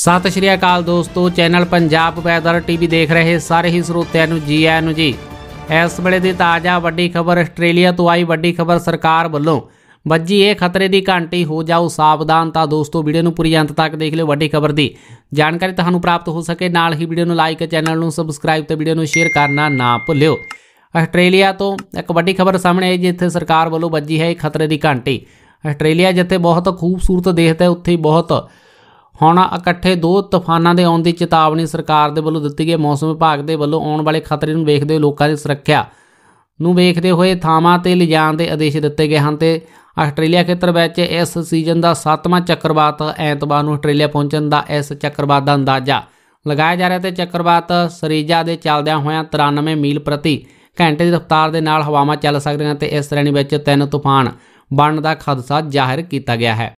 ਸਤਿ ਸ਼੍ਰੀ ਅਕਾਲ ਦੋਸਤੋ channel Punjab weather TV ਦੇਖ ਰਹੇ ਸਾਰੇ ਹੀ ਸਰੋਤਿਆਂ ਨੂੰ ਜੀ ਆਇਆਂ ਨੂੰ ਜੀ ਇਸ ਵੇਲੇ ਦੀ ਤਾਜ਼ਾ ਵੱਡੀ ਖਬਰ ਆਸਟ੍ਰੇਲੀਆ ਤੋਂ ਆਈ ਵੱਡੀ ਖਬਰ ਸਰਕਾਰ ਵੱਲੋਂ ਵੱਜੀ ਇਹ ਖਤਰੇ ਦੀ ਘੰਟੀ ਹੋ ਜਾਓ ਸਾਵਧਾਨ ਤਾਂ ਦੋਸਤੋ ਵੀਡੀਓ ਨੂੰ ਪੂਰੀ ਅੰਤ ਤੱਕ ਦੇਖ ਲਿਓ ਵੱਡੀ ਖਬਰ ਦੀ ਜਾਣਕਾਰੀ ਤੁਹਾਨੂੰ ਪ੍ਰਾਪਤ ਹੋ ਸਕੇ ਨਾਲ ਹੀ ਵੀਡੀਓ ਨੂੰ ਲਾਈਕ ਚੈਨਲ ਨੂੰ ਸਬਸਕ੍ਰਾਈਬ ਤੇ ਵੀਡੀਓ ਨੂੰ ਸ਼ੇਅਰ ਕਰਨਾ ਨਾ ਭੁੱਲਿਓ ਆਸਟ੍ਰੇਲੀਆ ਤੋਂ ਇੱਕ ਵੱਡੀ ਖਬਰ ਸਾਹਮਣੇ ਆਈ ਜਿੱਥੇ ਸਰਕਾਰ ਵੱਲੋਂ ਵੱਜੀ ਹੈ ਇਹ ਖਤਰੇ ਦੀ ਘੰਟੀ ਆਸਟ੍ਰੇਲੀਆ ਜਿੱਥੇ ਬਹੁਤ ਖੂਬਸੂਰਤ ਦੇਖਦਾ ਹੈ ਉੱਥੇ ਬਹੁਤ ਹੁਣ ਇਕੱਠੇ ਦੋ ਤੂਫਾਨਾਂ ਦੇ ਆਉਣ ਦੀ ਚੇਤਾਵਨੀ ਸਰਕਾਰ ਦੇ ਵੱਲੋਂ ਦਿੱਤੀ ਗਈ ਮੌਸਮ ਵਿਭਾਗ ਦੇ ਵੱਲੋਂ ਆਉਣ ਵਾਲੇ ਖਤਰੇ ਨੂੰ ਵੇਖਦੇ ਹੋਏ ਲੋਕਾਂ ਦੀ ਸੁਰੱਖਿਆ ਨੂੰ ਵੇਖਦੇ ਹੋਏ ਥਾਵਾਂ ਤੇ ਲਿਜਾਣ ਦੇ ਆਦੇਸ਼ ਦਿੱਤੇ ਗਏ ਹਨ ਤੇ ਆਸਟ੍ਰੇਲੀਆ ਖੇਤਰ ਵਿੱਚ ਇਸ ਸੀਜ਼ਨ ਦਾ 7ਵਾਂ ਚੱਕਰਵਾਤ ਐਤਵਾਰ ਨੂੰ ਆਸਟ੍ਰੇਲੀਆ ਪਹੁੰਚਣ ਦਾ ਇਸ ਚੱਕਰਵਾਤ ਦਾ ਅੰਦਾਜ਼ਾ ਲਗਾਇਆ ਜਾ ਰਿਹਾ ਤੇ ਚੱਕਰਵਾਤ ਸਰੀਜਾ ਦੇ ਚੱਲਦਿਆਂ ਹੋਇਆਂ 93 ਮੀਲ ਪ੍ਰਤੀ ਘੰਟੇ ਦੀ ਰਫ਼ਤਾਰ ਦੇ ਨਾਲ ਹਵਾਵਾਂ ਚੱਲ ਸਕਦੀਆਂ ਤੇ ਇਸ ਸ਼੍ਰੇਣੀ ਵਿੱਚ ਤਿੰਨ ਤੂਫਾਨ ਬਣਨ ਦਾ ਖਦਸ਼ਾ ਜ਼ਾਹਿਰ ਕੀਤਾ ਗਿਆ ਹੈ